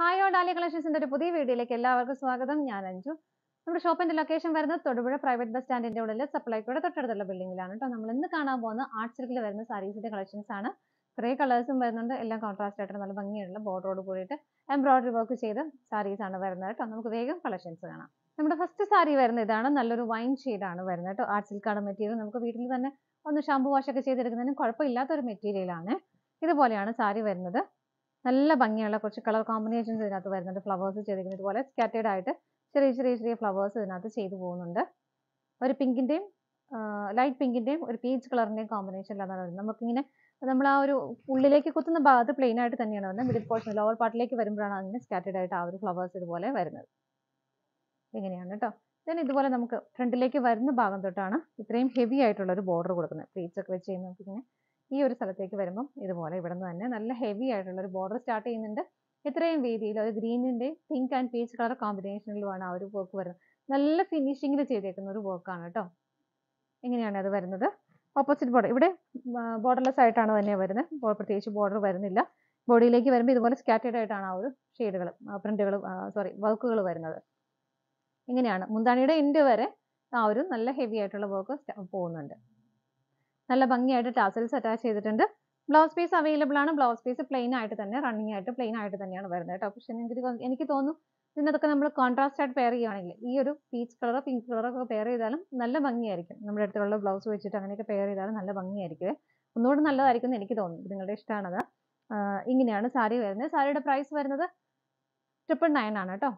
hi ഓ ഡാലി കളക്ഷൻസിന്റെ ഒരു പുതിയ വീഡിയോയിലേക്ക് എല്ലാവർക്കും സ്വാഗതം ഞാൻ അഞ്ജു നമ്മുടെ ഷോപ്പിന്റെ ലൊക്കേഷൻ വരുന്നത് തൊടുപുഴ പ്രൈവറ്റ് ബസ് സ്റ്റാൻഡിന്റെ ഉള്ളിൽ സപ്ലൈക്കോടെ തൊട്ടടുത്തുള്ള ബിൽഡിംഗിലാണ് കേട്ടോ നമ്മൾ ഇന്ന് കാണാൻ പോകുന്ന ആർട്ട് സിൽക്കിൽ വരുന്ന സാരീസിന്റെ കളക്ഷൻസ് ആണ് കുറേ കളേഴ്സും വരുന്നുണ്ട് എല്ലാം കോൺട്രാസ്റ്റ് ആയിട്ട് നല്ല ഭംഗിയുള്ള ബോർഡറോട് കൂടിയിട്ട് എംബ്രോയിഡറി വർക്ക് ചെയ്ത സാരീസ് ആണ് വരുന്നത് കേട്ടോ നമുക്ക് വേഗം കളക്ഷൻസ് കാണാം നമ്മുടെ ഫസ്റ്റ് സാരി വരുന്ന ഇതാണ് നല്ലൊരു വൈൻ ആണ് വരുന്നത് കേട്ടോ ആർട്ട് സിൽക്കാണ് മെറ്റീരിയൽ നമുക്ക് വീട്ടിൽ തന്നെ ഒന്ന് ഷാമ്പു വാഷ് ഒക്കെ ചെയ്തെടുക്കുന്നതിന് ഒരു മെറ്റീരിയലാണ് ഇതുപോലെയാണ് സാരി വരുന്നത് നല്ല ഭംഗിയുള്ള കുറച്ച് കളർ കോമ്പിനേഷൻസ് ഇതിനകത്ത് വരുന്നുണ്ട് ഫ്ലവേഴ്സ് ചെയ്തിരിക്കുന്നത് ഇതുപോലെ സ്കാറ്റേഡ് ആയിട്ട് ചെറിയ ചെറിയ ചെറിയ ഫ്ലവേഴ്സ് ഇതിനകത്ത് ചെയ്തു പോകുന്നുണ്ട് ഒരു പിങ്കിൻ്റെയും ലൈറ്റ് പിങ്കിൻ്റെയും ഒരു പീച്ച് കളറിൻ്റെയും കോമ്പിനേഷനിലാണ് വരുന്നത് നമുക്കിങ്ങനെ നമ്മൾ ആ ഒരു ഉള്ളിലേക്ക് കുത്തുന്ന ഭാഗത്ത് പ്ലെയിൻ ആയിട്ട് തന്നെയാണ് വരുന്നത് മിഡിൽ പോർഷൻ ലോവർ പാർട്ടിലേക്ക് വരുമ്പോഴാണ് അതിന് സ്കാറ്റേഡ് ആയിട്ട് ആ ഒരു ഫ്ലവേഴ്സ് ഇതുപോലെ വരുന്നത് ഇങ്ങനെയാണ് കേട്ടോ ദെൻ ഇതുപോലെ നമുക്ക് ഫ്രണ്ടിലേക്ക് വരുന്ന ഭാഗം തൊട്ടാണ് ഇത്രയും ഹെവി ആയിട്ടുള്ള ഒരു ബോർഡർ കൊടുക്കുന്നത് പീച്ചൊക്കെ ഒക്കെ വെച്ച് കഴിഞ്ഞാൽ നമുക്കിങ്ങനെ ഈ ഒരു സ്ഥലത്തേക്ക് വരുമ്പം ഇതുപോലെ ഇവിടെ നിന്ന് തന്നെ നല്ല ഹെവി ആയിട്ടുള്ള ഒരു ബോർഡർ സ്റ്റാർട്ട് ചെയ്യുന്നുണ്ട് ഇത്രയും വീതിയിൽ അത് ഗ്രീനിന്റെ പിങ്ക് ആൻഡ് പീച്ച് കളർ കോമ്പിനേഷനിലുമാണ് ആ ഒരു വർക്ക് വരുന്നത് നല്ല ഫിനിഷിംഗിൽ ചെയ്തേക്കുന്ന ഒരു വർക്കാണ് കേട്ടോ എങ്ങനെയാണ് അത് വരുന്നത് ഓപ്പോസിറ്റ് ബോർഡർ ഇവിടെ ബോർഡർലെസ് ആയിട്ടാണ് തന്നെ വരുന്നത് പ്രത്യേകിച്ച് ബോർഡർ വരുന്നില്ല ബോഡിയിലേക്ക് വരുമ്പോൾ ഇതുപോലെ സ്കാറ്റേഡ് ആയിട്ടാണ് ആ ഒരു ഷെയ്ഡുകൾ പ്രിന്റുകൾ സോറി വർക്കുകൾ വരുന്നത് ഇങ്ങനെയാണ് മുന്താണിയുടെ എൻഡ് വരെ ആ ഒരു നല്ല ഹെവി ആയിട്ടുള്ള വർക്ക് പോകുന്നുണ്ട് നല്ല ഭംഗിയായിട്ട് ടാസൽസ് അറ്റാച്ച് ചെയ്തിട്ടുണ്ട് ബ്ലൗസ് പീസ് അവൈലബിൾ ആണ് ബ്ലൗസ് പീസ് പ്ലെയിൻ ആയിട്ട് തന്നെ റണ്ണിങ് ആയിട്ട് പ്ലെയിൻ ആയിട്ട് തന്നെയാണ് വരുന്നത് കേട്ടോ പക്ഷെ എനിക്ക് എനിക്ക് തോന്നുന്നു ഇതിനകത്തൊക്കെ നമ്മൾ കോൺട്രാസ്റ്റ് ആയിട്ട് പെയർ ചെയ്യുകയാണെങ്കിൽ ഈ ഒരു പീച്ച് കളറോ പിങ്ക് കളറോ ഒക്കെ പെയർ ചെയ്താലും നല്ല ഭംഗിയായിരിക്കും നമ്മുടെ അടുത്തുള്ള ബ്ലൗസ് വെച്ചിട്ട് അങ്ങനെയൊക്കെ പെയർ ചെയ്താലും നല്ല ഭംഗിയായിരിക്കും ഒന്നുകൂടെ നല്ലതായിരിക്കും എനിക്ക് തോന്നുന്നു നിങ്ങളുടെ ഇഷ്ടമാണത് ഇങ്ങനെയാണ് സാരി വരുന്നത് സാരിയുടെ പ്രൈസ് വരുന്നത് ട്രിപ്പിൾ നയൻ ആണ് കേട്ടോ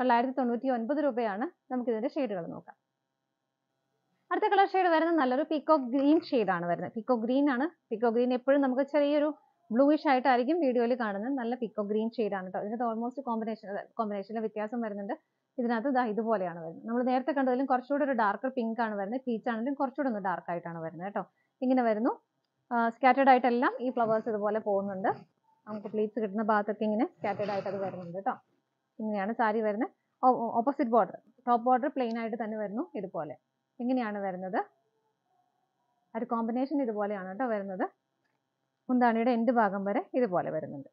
തൊള്ളായിരത്തി തൊണ്ണൂറ്റി ഒൻപത് രൂപയാണ് നമുക്കിതിൻ്റെ ഷെയ്ഡുകൾ നോക്കാം അടുത്ത കളർ ഷെയ്ഡ് വരുന്നത് നല്ലൊരു പീക്കോ ഗ്രീൻ ആണ് വരുന്നത് പീക്കോ ഗ്രീൻ ആണ് പീക്കോ ഗ്രീൻ എപ്പോഴും നമുക്ക് ചെറിയൊരു ബ്ലൂയിഷ് ആയിട്ടായിരിക്കും വീഡിയോയിൽ കാണുന്നത് നല്ല പീക്കോ ഗ്രീൻ ആണ് കേട്ടോ ഇതിനകത്ത് ഓൾമോസ്റ്റ് കോമ്പിനേഷൻ കോമ്പിനേഷനിലെ വ്യത്യാസം വരുന്നുണ്ട് ഇതിനകത്ത് ഇതുപോലെയാണ് വരുന്നത് നമ്മൾ നേരത്തെ കണ്ടതിലും കുറച്ചുകൂടെ ഒരു ഡാർക്കർ പിങ്ക് ആണ് വരുന്നത് പീച്ച് ആണെങ്കിലും കുറച്ചുകൂടെ ഒന്ന് ഡാർക്ക് ആയിട്ടാണ് വരുന്നത് കേട്ടോ ഇങ്ങനെ വരുന്നു സ്കാറ്റേഡ് ആയിട്ടെല്ലാം ഈ ഫ്ലവേഴ്സ് ഇതുപോലെ പോകുന്നുണ്ട് നമുക്ക് പ്ലീറ്റ്സ് കിട്ടുന്ന ഭാഗത്തൊക്കെ ഇങ്ങനെ സ്കാറ്റേഡ് ആയിട്ട് അത് വരുന്നുണ്ട് കേട്ടോ ഇങ്ങനെയാണ് സാരി വരുന്നത് opposite border top border plain ആയിട്ട് തന്നെ വരുന്നു ഇതുപോലെ ഇങ്ങനെയാണ് വരുന്നത് ഒരു കോമ്പിനേഷൻ ഇതുപോലെയാണ് കേട്ടോ വരുന്നത് മുന്താണിയുടെ എൻഡ് ഭാഗം വരെ ഇതുപോലെ വരുന്നുണ്ട്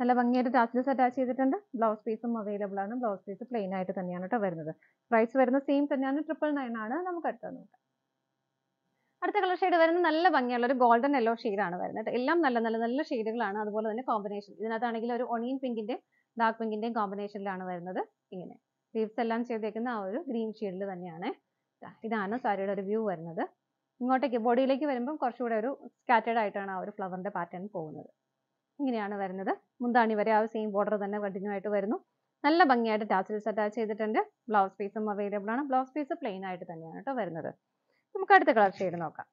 നല്ല ഭംഗിയായിട്ട് ടാസ്ലിസ് അറ്റാച്ച് ചെയ്തിട്ടുണ്ട് ബ്ലൗസ് പീസും അവൈലബിൾ ആണ് ബ്ലൗസ് പീസ് പ്ലെയിൻ ആയിട്ട് തന്നെയാണ് കേട്ടോ വരുന്നത് പ്രൈസ് വരുന്ന സെയിം തന്നെയാണ് ട്രിപ്പിൾ നയൻ ആണ് നമുക്ക് അടുത്ത നോക്കാം അടുത്ത കളർ ഷെയ്ഡ് വരുന്നത് നല്ല ഭംഗിയുള്ള ഒരു ഗോൾഡൻ യെല്ലോ ആണ് വരുന്നത് എല്ലാം നല്ല നല്ല നല്ല ഷെയ്ഡുകളാണ് അതുപോലെ തന്നെ കോമ്പിനേഷൻ ഇതിനകത്താണെങ്കിൽ ഒരു ഒണിയൻ പിങ്കിന്റെ ഡാർക്ക് പിങ്കിന്റെ കോമ്പിനേഷനിലാണ് വരുന്നത് ഇങ്ങനെ ലീവ്സ് എല്ലാം ചെയ്തേക്കുന്ന ആ ഒരു ഗ്രീൻ ഷെയ്ഡിൽ തന്നെയാണ് ഇതാണ് സാരിയുടെ ഒരു വ്യൂ വരുന്നത് ഇങ്ങോട്ടേക്ക് ബോഡിയിലേക്ക് വരുമ്പം കുറച്ചുകൂടെ ഒരു സ്കാറ്റേഡ് ആയിട്ടാണ് ആ ഒരു ഫ്ലവറിൻ്റെ പാറ്റേൺ പോകുന്നത് ഇങ്ങനെയാണ് വരുന്നത് മുന്താണി വരെ ആ സെയിം ബോർഡർ തന്നെ കണ്ടിന്യൂ ആയിട്ട് വരുന്നു നല്ല ഭംഗിയായിട്ട് ടാസിൽസ് അറ്റാച്ച് ചെയ്തിട്ടുണ്ട് ബ്ലൗസ് പീസും അവൈലബിൾ ആണ് ബ്ലൗസ് പീസ് പ്ലെയിൻ ആയിട്ട് തന്നെയാണ് കേട്ടോ വരുന്നത് നമുക്ക് അടുത്ത കളർ ഷെയ്ഡ് നോക്കാം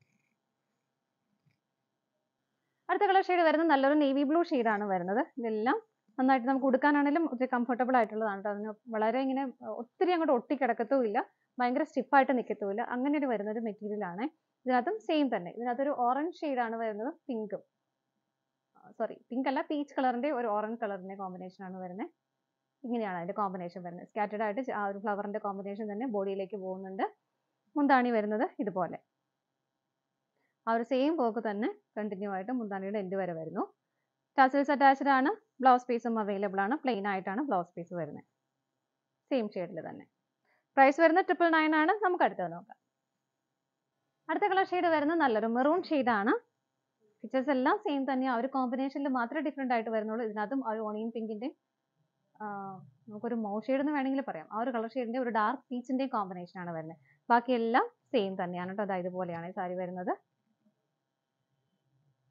അടുത്ത കളർ ഷെയ്ഡ് വരുന്നത് നല്ലൊരു നേവി ബ്ലൂ ഷെയ്ഡാണ് വരുന്നത് ഇതെല്ലാം നന്നായിട്ട് നമുക്ക് ഉടുക്കാനാണെങ്കിലും ഒത്തിരി കംഫർട്ടബിൾ ആയിട്ടുള്ളതാണ് കേട്ടോ അതിന് വളരെ ഇങ്ങനെ ഒത്തിരി അങ്ങോട്ട് ഒട്ടിക്കിടക്കത്തും ഇല്ല ഭയങ്കര സ്റ്റിഫായിട്ട് ഇല്ല അങ്ങനെ ഒരു മെറ്റീരിയൽ മെറ്റീരിയലാണ് ഇതിനകത്തും സെയിം തന്നെ ഇതിനകത്തൊരു ഓറഞ്ച് ആണ് വരുന്നത് പിങ്കും സോറി പിങ്ക് അല്ല പീച്ച് കളറിന്റെ ഒരു ഓറഞ്ച് കളറിന്റെ കോമ്പിനേഷൻ ആണ് വരുന്നത് ഇങ്ങനെയാണ് അതിന്റെ കോമ്പിനേഷൻ വരുന്നത് സ്കാറ്റേഡ് ആയിട്ട് ആ ഒരു ഫ്ലവറിന്റെ കോമ്പിനേഷൻ തന്നെ ബോഡിയിലേക്ക് പോകുന്നുണ്ട് മുന്താണി വരുന്നത് ഇതുപോലെ ആ ഒരു സെയിം പോക്ക് തന്നെ കണ്ടിന്യൂ ആയിട്ട് മുന്താണിയുടെ എൻഡ് വരെ വരുന്നു ടസൽസ് അറ്റാച്ച്ഡ് ആണ് ബ്ലൗസ് പീസും അവൈലബിൾ ആണ് പ്ലെയിൻ ആയിട്ടാണ് ബ്ലൗസ് പീസ് വരുന്നത് സെയിം ഷെയ്ഡിൽ തന്നെ പ്രൈസ് വരുന്നത് ട്രിപ്പിൾ നയൻ ആണ് നമുക്ക് അടുത്തത് നോക്കാം അടുത്ത കളർ ഷെയ്ഡ് വരുന്നത് നല്ലൊരു മെറൂൺ ആണ് ഫീച്ചേഴ്സ് എല്ലാം സെയിം തന്നെയാണ് ആ ഒരു കോമ്പിനേഷനിൽ മാത്രമേ ഡിഫറെൻ്റ് ആയിട്ട് വരുന്നുള്ളൂ ഇതിനകത്തും ഒരു ഓണിയൻ പിങ്കിൻ്റെ നമുക്കൊരു മൗ ഷെയ്ഡ് എന്ന് വേണമെങ്കിൽ പറയാം ആ ഒരു കളർ ഷെയ്ഡിൻ്റെ ഒരു ഡാർക്ക് പീച്ചിൻ്റെയും കോമ്പിനേഷനാണ് വരുന്നത് ബാക്കിയെല്ലാം സെയിം തന്നെയാണ് കേട്ടോ അതായത് ഇതുപോലെയാണ് ഈ സാരി വരുന്നത്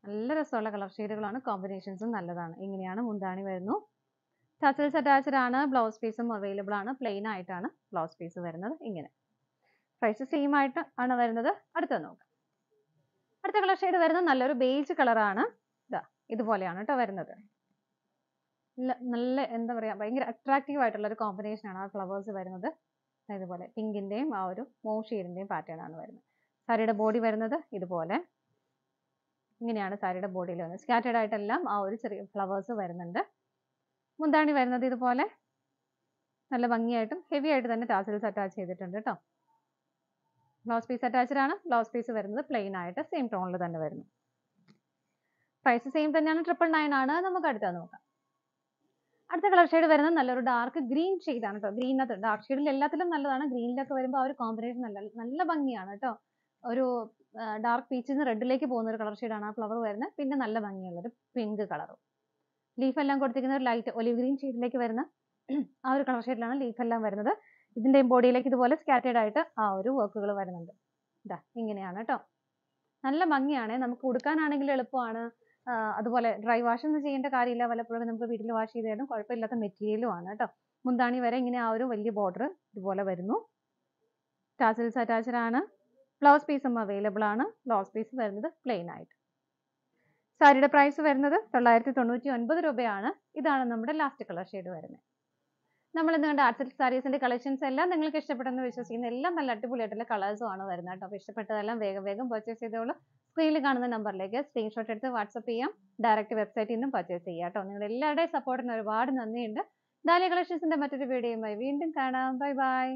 നല്ല രസമുള്ള കളർ ഷെയ്ഡുകളാണ് കോമ്പിനേഷൻസും നല്ലതാണ് ഇങ്ങനെയാണ് മുന്താണി വരുന്നു ടസിൽസ് അറ്റാച്ച്ഡ് ആണ് ബ്ലൗസ് പീസും അവൈലബിൾ ആണ് പ്ലെയിൻ ആയിട്ടാണ് ബ്ലൗസ് പീസ് വരുന്നത് ഇങ്ങനെ പ്രൈസ് സെയിം ആയിട്ട് ആണ് വരുന്നത് അടുത്ത നോക്കാം അടുത്ത കളർ ഷെയ്ഡ് വരുന്നത് നല്ലൊരു ബേജ് കളറാണ് ഇതാ ഇതുപോലെയാണ് കേട്ടോ വരുന്നത് നല്ല എന്താ പറയുക ഭയങ്കര അട്രാക്റ്റീവ് ആയിട്ടുള്ള ഒരു കോമ്പിനേഷനാണ് ആ ഫ്ലവേഴ്സ് വരുന്നത് ഇതുപോലെ പിങ്കിൻ്റെയും ആ ഒരു മോവ് പാറ്റേൺ ആണ് വരുന്നത് സാരിയുടെ ബോഡി വരുന്നത് ഇതുപോലെ ഇങ്ങനെയാണ് സാരിയുടെ ബോഡിയിൽ വന്നത് സ്കാറ്റേഡ് ആയിട്ടെല്ലാം ആ ഒരു ചെറിയ ഫ്ലവേഴ്സ് വരുന്നുണ്ട് മുന്താണി വരുന്നത് ഇതുപോലെ നല്ല ഭംഗിയായിട്ടും ഹെവി ആയിട്ട് തന്നെ ടാസിൽസ് അറ്റാച്ച് ചെയ്തിട്ടുണ്ട് കേട്ടോ ബ്ലൗസ് പീസ് അറ്റാച്ച്ഡ് ആണ് ബ്ലൗസ് പീസ് വരുന്നത് പ്ലെയിൻ ആയിട്ട് സെയിം ടോണിൽ തന്നെ വരുന്നു പ്രൈസ് സെയിം തന്നെയാണ് ട്രിപ്പിൾ നയൻ ആണ് നമുക്ക് അടുത്തത് നോക്കാം അടുത്ത കളർ ഷെയ്ഡ് വരുന്നത് നല്ലൊരു ഡാർക്ക് ഗ്രീൻ ആണ് കേട്ടോ ഗ്രീനകത്ത് ഡാർക്ക് ഷെയ്ഡിൽ എല്ലാത്തിലും നല്ലതാണ് ഗ്രീനിലൊക്കെ വരുമ്പോൾ ആ ഒരു കോമ്പിനേഷൻ നല്ല നല്ല ഭംഗിയാണ് കേട്ടോ ഒരു ഡാർക്ക് പീച്ചിൽ നിന്ന് റെഡിലേക്ക് പോകുന്ന ഒരു കളർ ഷെയ്ഡാണ് ആ ഫ്ലവർ വരുന്നത് പിന്നെ നല്ല ഭംഗിയുള്ള ഒരു പിങ്ക് കളറും ലീഫ് എല്ലാം കൊടുത്തിരിക്കുന്ന ഒരു ലൈറ്റ് ഒലിവ് ഗ്രീൻ ഷെയ്ഡിലേക്ക് വരുന്ന ആ ഒരു കളർ ഷെയ്ഡിലാണ് ലീഫ് എല്ലാം വരുന്നത് ഇതിൻ്റെ ബോഡിയിലേക്ക് ഇതുപോലെ സ്കാറ്റേഡ് ആയിട്ട് ആ ഒരു വർക്കുകൾ വരുന്നുണ്ട് ഇതാ ഇങ്ങനെയാണ് കേട്ടോ നല്ല ഭംഗിയാണ് നമുക്ക് ഉടുക്കാനാണെങ്കിൽ എളുപ്പമാണ് അതുപോലെ ഡ്രൈ വാഷ് ഒന്നും ചെയ്യേണ്ട കാര്യമില്ല വല്ലപ്പോഴും നമുക്ക് വീട്ടിൽ വാഷ് ചെയ്താലും കുഴപ്പമില്ലാത്ത മെറ്റീരിയലും ആണ് കേട്ടോ മുന്താണി വരെ ഇങ്ങനെ ആ ഒരു വലിയ ബോർഡർ ഇതുപോലെ വരുന്നു ടാസിൽസ് അറ്റാച്ച്ഡ് ആണ് ബ്ലൗസ് പീസും അവൈലബിൾ ആണ് ബ്ലൗസ് പീസ് വരുന്നത് പ്ലെയിൻ ആയിട്ട് സാരിയുടെ പ്രൈസ് വരുന്നത് തൊള്ളായിരത്തി തൊണ്ണൂറ്റി ഒൻപത് രൂപയാണ് ഇതാണ് നമ്മുടെ ലാസ്റ്റ് കളർ ഷെയ്ഡ് വരുന്നത് നമ്മൾ ഇന്ന് കണ്ട ആർട്സ് സാരീസിന്റെ കളക്ഷൻസ് എല്ലാം നിങ്ങൾക്ക് ഇഷ്ടപ്പെട്ടെന്ന് വിശ്വസിക്കുന്ന എല്ലാം നല്ല അടിപൊളിയായിട്ടുള്ള കളേഴ്സും ആണ് വരുന്നത് കേട്ടോ അപ്പോൾ ഇഷ്ടപ്പെട്ടതെല്ലാം വേഗം വേഗം പർച്ചേസ് ചെയ്തോളൂ സ്ക്രീനിൽ കാണുന്ന നമ്പറിലേക്ക് സ്ക്രീൻഷോട്ട് എടുത്ത് വാട്സപ്പ് ചെയ്യാം ഡയറക്റ്റ് വെബ്സൈറ്റിൽ നിന്നും പർച്ചേസ് ചെയ്യാം കേട്ടോ നിങ്ങളുടെ എല്ലാവരുടെയും സപ്പോർട്ടിന് ഒരുപാട് നന്ദിയുണ്ട് ഡാലിയ കളക്ഷൻസിന്റെ മറ്റൊരു വീഡിയോയുമായി വീണ്ടും കാണാം ബൈ ബൈ